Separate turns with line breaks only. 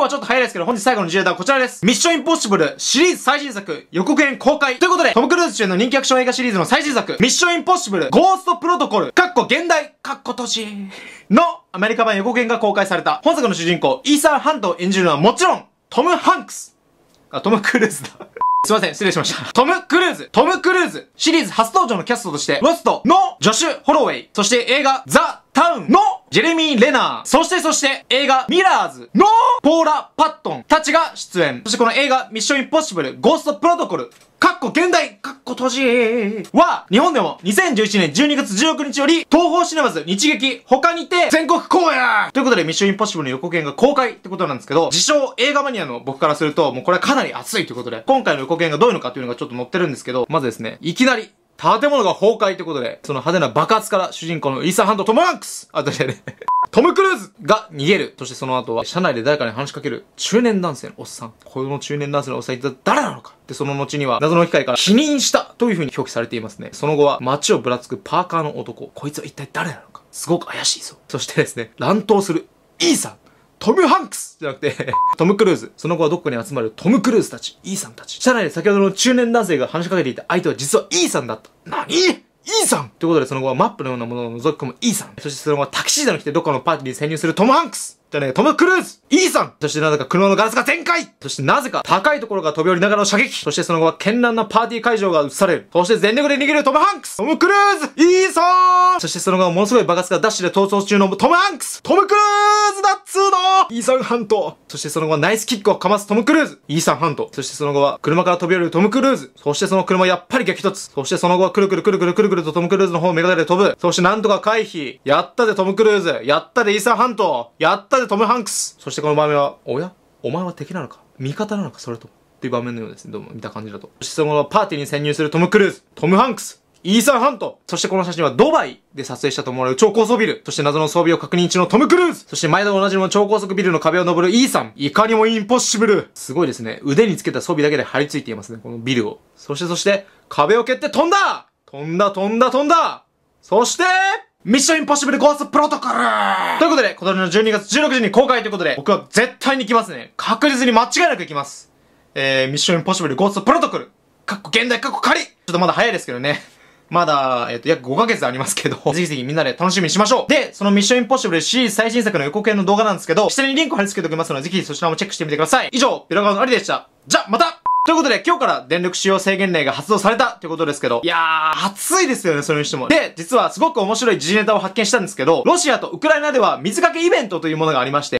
今日はちょっと早いですけど、本日最後の自由はこちらです。ミッションインポッシブルシリーズ最新作予告編公開ということで、トム・クルーズ主演の人気アクション映画シリーズの最新作、ミッションインポッシブルゴーストプロトコル、かっこ現代、かっこ都市のアメリカ版予告編が公開された。本作の主人公、イーサン・ハントを演じるのはもちろん、トム・ハンクス。あ、トム・クルーズだ すいません、失礼しました。トム・クルーズ、トム・クルーズ、シリーズ初登場のキャストとして、ロストのジョシュ・ホロウェイ、そして映画、ザ・タウンのジェレミー・レナー、そしてそして映画ミラーズのポーラ・パットンたちが出演。そしてこの映画ミッション・インポッシブル、ゴースト・プロトコル、カッコ現代、カッコ閉じは、日本でも2011年12月16日より、東方シネマズ日劇他にて全国公演ということで、ミッションインポッシブルの予告編が公開ってことなんですけど、自称映画マニアの僕からすると、もうこれはかなり熱いということで、今回の予告編がどういうのかっていうのがちょっと載ってるんですけど、まずですね、いきなり建物が崩壊ってことで、その派手な爆発から主人公のイーサーハンド、トムハンクスあ、確かにね。トム・クルーズが逃げる。そしてその後は、車内で誰かに話しかける中年男性のおっさん。この中年男性のおっさん一体誰なのかで、その後には、謎の機械から否認したという風に表記されていますね。その後は、街をぶらつくパーカーの男。こいつは一体誰なのかすごく怪しいぞ。そしてですね、乱闘するイーサン。トム・ハンクスじゃなくて トム・クルーズ。その後はどこに集まるトム・クルーズたち、ーさんたち。社内で先ほどの中年男性が話しかけていた相手は実はーさんだった。イーさんということで、その後はマップのようなものを覗き込むーさん。そしてその後はタクシーじゃなくてどっかのパーティーに潜入するトム・ハンクスじゃねえ、トム・クルーズーさんそしてなぜか車のガラスが全開そしてなぜか高いところが飛び降りながらの射撃そしてその後は絢爛なパーティー会場が映されるそして全力で逃げるトム・ハンクストム・クルーズーさんそしてその後ものすごい爆発がダッシュで逃走中のトム・ハンクストム・クルーズだっつーのイーサン・ハントそしてその後はナイスキックをかますトム・クルーズイーサン・ハントそしてその後は車から飛び降りるトム・クルーズそしてその車やっぱり激突そしてその後はくるくるくるくるくるくるとトム・クルーズの方をめがりで飛ぶそしてなんとか回避やったでトム・クルーズやったでイーサン・ハントやったでトム・ハンクスそしてこの場面はおやお前は敵なのか味方なのかそれとっていう場面のようですね。どうも見た感じだと。そしてその後はパーティーに潜入するトム・クルーズ、トム・ハンクス、イーサン・ハント。そしてこの写真はドバイで撮影したと思われる超高層ビル。そして謎の装備を確認中のトム・クルーズ。そして前と同じの超高速ビルの壁を登るイーサン。いかにもインポッシブル。すごいですね。腕につけた装備だけで張り付いていますね。このビルを。そしてそして、壁を蹴って飛んだ飛んだ飛んだ飛んだそして、ミッションインポッシブルゴースプロトコルということで、今年の12月16日に公開ということで、僕は絶対に行きますね。確実に間違いなく行きます。えー、ミッションインポッシブルゴースプロトコル。かっこ現代かっこ仮ちょっとまだ早いですけどね。まだ、えっ、ー、と、約5ヶ月ありますけど、ぜひぜひみんなで楽しみにしましょうで、そのミッションインポッシブル C 最新作の予告編の動画なんですけど、下にリンク貼り付けておきますので、ぜひそちらもチェックしてみてください以上、ピラガーのありでした。じゃ、またということで、今日から電力使用制限令が発動されたってことですけど、いやー、暑いですよね、それにしても。で、実はすごく面白い時事ネタを発見したんですけど、ロシアとウクライナでは水かけイベントというものがありまして、